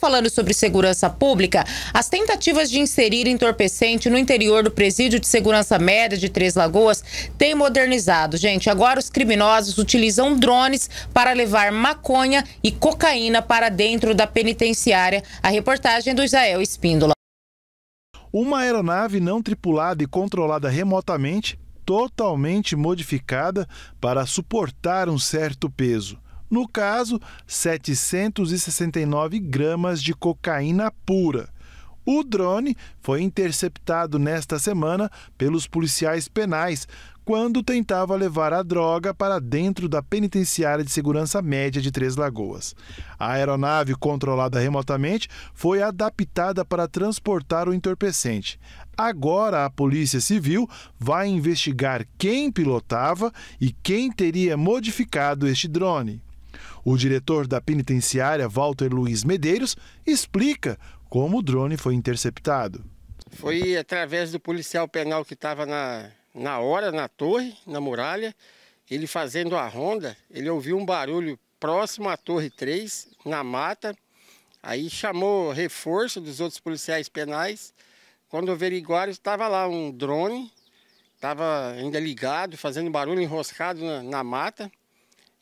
falando sobre segurança pública, as tentativas de inserir entorpecente no interior do presídio de segurança média de Três Lagoas têm modernizado. Gente, agora os criminosos utilizam drones para levar maconha e cocaína para dentro da penitenciária. A reportagem do Israel Espíndola. Uma aeronave não tripulada e controlada remotamente, totalmente modificada para suportar um certo peso. No caso, 769 gramas de cocaína pura. O drone foi interceptado nesta semana pelos policiais penais quando tentava levar a droga para dentro da penitenciária de segurança média de Três Lagoas. A aeronave, controlada remotamente, foi adaptada para transportar o entorpecente. Agora a Polícia Civil vai investigar quem pilotava e quem teria modificado este drone. O diretor da penitenciária, Walter Luiz Medeiros, explica como o drone foi interceptado. Foi através do policial penal que estava na, na hora, na torre, na muralha. Ele fazendo a ronda, ele ouviu um barulho próximo à Torre 3, na mata. Aí chamou reforço dos outros policiais penais. Quando averiguaram, estava lá um drone, estava ainda ligado, fazendo barulho, enroscado na, na mata.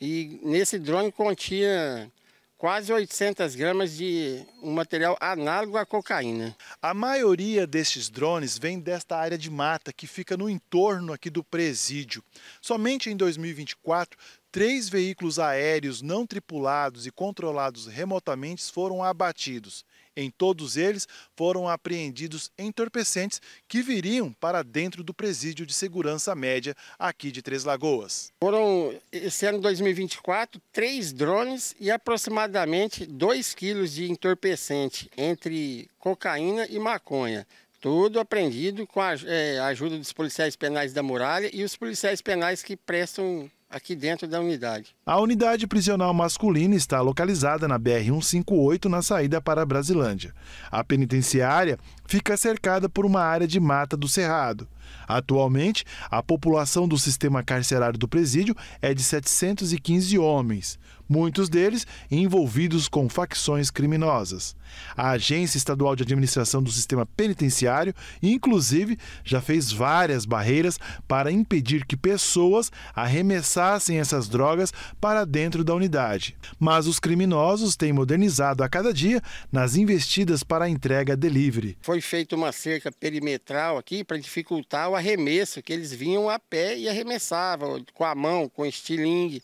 E nesse drone continha quase 800 gramas de um material análogo à cocaína. A maioria desses drones vem desta área de mata que fica no entorno aqui do presídio. Somente em 2024, três veículos aéreos não tripulados e controlados remotamente foram abatidos. Em todos eles foram apreendidos entorpecentes que viriam para dentro do presídio de segurança média aqui de Três Lagoas. Foram, esse ano 2024, três drones e aproximadamente 2 quilos de entorpecente entre cocaína e maconha. Tudo apreendido com a, é, a ajuda dos policiais penais da muralha e os policiais penais que prestam aqui dentro da unidade. A unidade prisional masculina está localizada na BR-158, na saída para Brasilândia. A penitenciária fica cercada por uma área de mata do Cerrado. Atualmente, a população do sistema carcerário do presídio é de 715 homens, muitos deles envolvidos com facções criminosas. A Agência Estadual de Administração do Sistema Penitenciário, inclusive, já fez várias barreiras para impedir que pessoas arremessassem essas drogas para dentro da unidade. Mas os criminosos têm modernizado a cada dia nas investidas para a entrega delivery. Foi feita uma cerca perimetral aqui para dificultar o arremesso, que eles vinham a pé e arremessavam com a mão, com estilingue.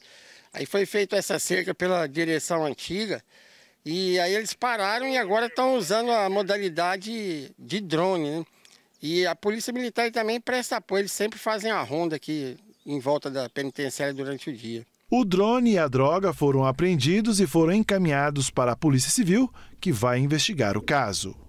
Aí foi feita essa cerca pela direção antiga e aí eles pararam e agora estão usando a modalidade de drone, né? E a Polícia Militar também presta apoio, eles sempre fazem a ronda aqui em volta da penitenciária durante o dia. O drone e a droga foram apreendidos e foram encaminhados para a Polícia Civil, que vai investigar o caso.